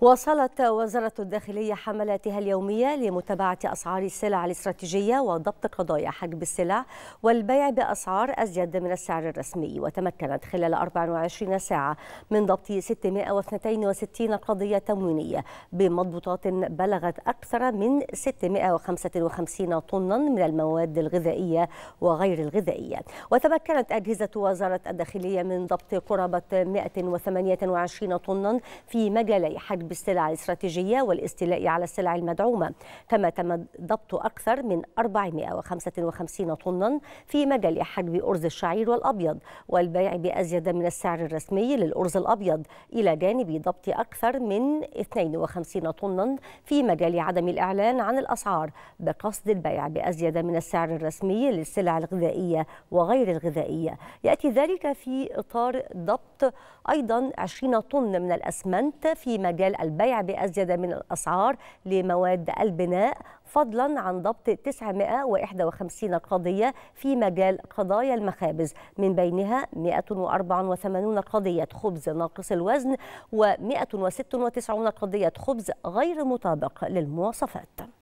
واصلت وزارة الداخلية حملاتها اليومية لمتابعة أسعار السلع الاستراتيجية وضبط قضايا حجب السلع والبيع بأسعار أزيد من السعر الرسمي وتمكنت خلال 24 ساعة من ضبط 662 قضية تموينية بمضبوطات بلغت أكثر من 655 طنا من المواد الغذائية وغير الغذائية وتمكنت أجهزة وزارة الداخلية من ضبط قرابة 128 طنا في مجالي حجب بالسلع الاستراتيجية والاستيلاء على السلع المدعومة كما تم ضبط أكثر من 455 طنا في مجال حجب أرز الشعير والأبيض والبيع بأزيد من السعر الرسمي للأرز الأبيض إلى جانب ضبط أكثر من 52 طنا في مجال عدم الإعلان عن الأسعار بقصد البيع بأزيد من السعر الرسمي للسلع الغذائية وغير الغذائية يأتي ذلك في إطار ضبط أيضا 20 طن من الأسمنت في مجال الأول البيع بأزيد من الأسعار لمواد البناء فضلا عن ضبط 951 قضية في مجال قضايا المخابز من بينها 184 قضية خبز ناقص الوزن و 196 قضية خبز غير مطابق للمواصفات